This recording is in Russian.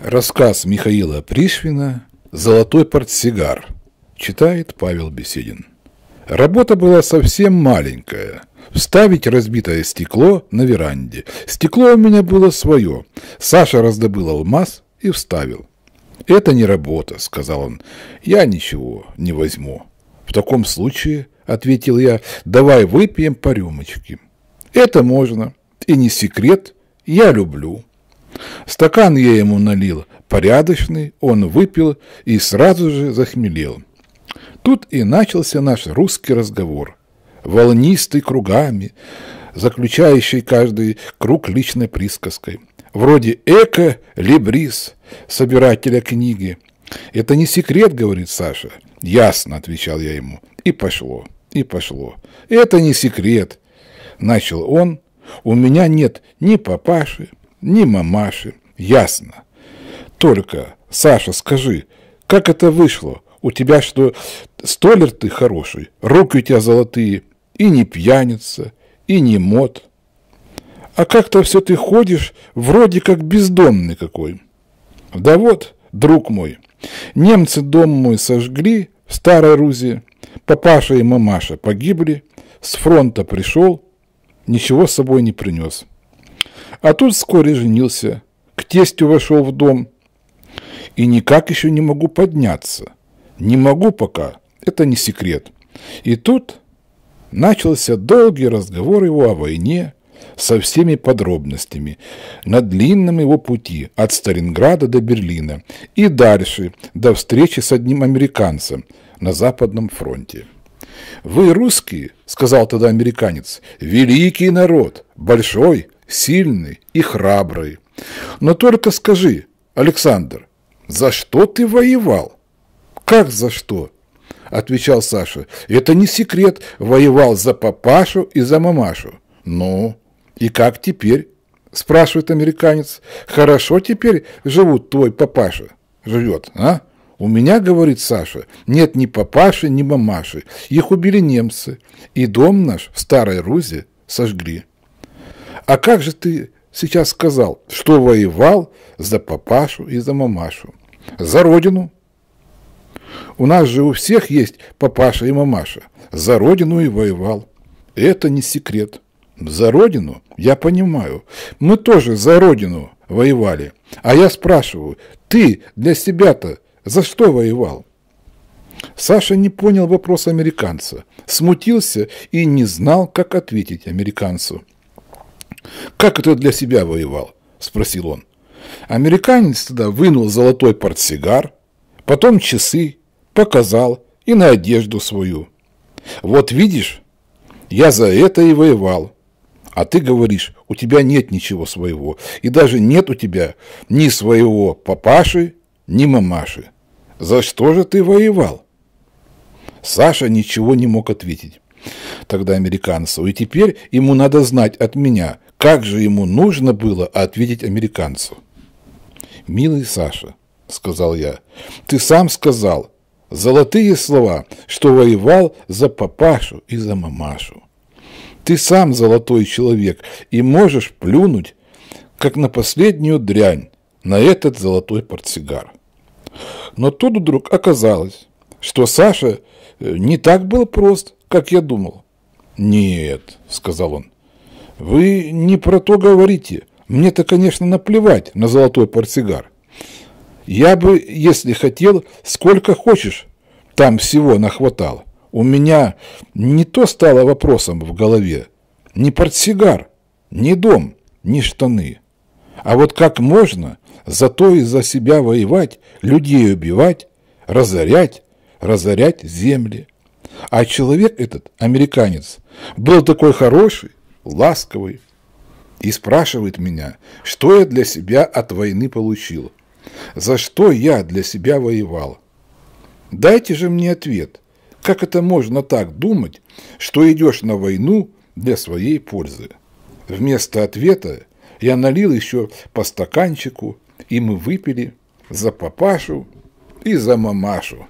Рассказ Михаила Пришвина «Золотой портсигар» читает Павел Беседин. Работа была совсем маленькая. Вставить разбитое стекло на веранде. Стекло у меня было свое. Саша раздобыл алмаз и вставил. «Это не работа», — сказал он. «Я ничего не возьму». «В таком случае», — ответил я, — «давай выпьем по рюмочке». «Это можно. И не секрет. Я люблю». Стакан я ему налил, порядочный, он выпил и сразу же захмелел. Тут и начался наш русский разговор, волнистый кругами, заключающий каждый круг личной присказкой. Вроде эко, либрис, собирателя книги. «Это не секрет», — говорит Саша. «Ясно», — отвечал я ему. И пошло, и пошло. «Это не секрет», — начал он. «У меня нет ни папаши, ни мамаши. Ясно. Только, Саша, скажи, как это вышло? У тебя что, столер ты хороший, руки у тебя золотые, и не пьяница, и не мод. А как-то все ты ходишь, вроде как бездомный какой. Да вот, друг мой, немцы дом мой сожгли в Старой Рузе, папаша и мамаша погибли, с фронта пришел, ничего с собой не принес. А тут вскоре женился, к тестю вошел в дом. И никак еще не могу подняться. Не могу пока, это не секрет. И тут начался долгий разговор его о войне со всеми подробностями на длинном его пути от Сталинграда до Берлина и дальше до встречи с одним американцем на Западном фронте. «Вы русские», — сказал тогда американец, — «великий народ, большой, сильный и храбрый. Но только скажи, Александр, за что ты воевал? Как за что? Отвечал Саша. Это не секрет, воевал за папашу и за мамашу. Ну, и как теперь? Спрашивает американец. Хорошо теперь живут твой папаша? Живет, а? У меня, говорит Саша, нет ни папаши, ни мамаши. Их убили немцы. И дом наш в Старой Рузе сожгли. А как же ты сейчас сказал, что воевал за папашу и за мамашу? За родину? У нас же у всех есть папаша и мамаша. За родину и воевал. Это не секрет. За родину? Я понимаю. Мы тоже за родину воевали. А я спрашиваю, ты для себя-то за что воевал? Саша не понял вопрос американца, смутился и не знал, как ответить американцу. «Как это для себя воевал?» – спросил он. Американец тогда вынул золотой портсигар, потом часы, показал и на одежду свою. «Вот видишь, я за это и воевал. А ты говоришь, у тебя нет ничего своего, и даже нет у тебя ни своего папаши, ни мамаши. За что же ты воевал?» Саша ничего не мог ответить тогда американцу И теперь ему надо знать от меня, как же ему нужно было ответить американцу. «Милый Саша», — сказал я, — «ты сам сказал, золотые слова, что воевал за папашу и за мамашу. Ты сам золотой человек и можешь плюнуть, как на последнюю дрянь, на этот золотой портсигар». Но тут вдруг оказалось, что Саша э, не так был прост, как я думал». «Нет», — сказал он, — «вы не про то говорите. Мне-то, конечно, наплевать на золотой портсигар. Я бы, если хотел, сколько хочешь, там всего нахватал. У меня не то стало вопросом в голове. Не портсигар, не дом, не штаны. А вот как можно за то и за себя воевать, людей убивать, разорять, разорять земли? А человек этот, американец, был такой хороший, ласковый, и спрашивает меня, что я для себя от войны получил, за что я для себя воевал. Дайте же мне ответ, как это можно так думать, что идешь на войну для своей пользы? Вместо ответа я налил еще по стаканчику, и мы выпили за папашу и за мамашу.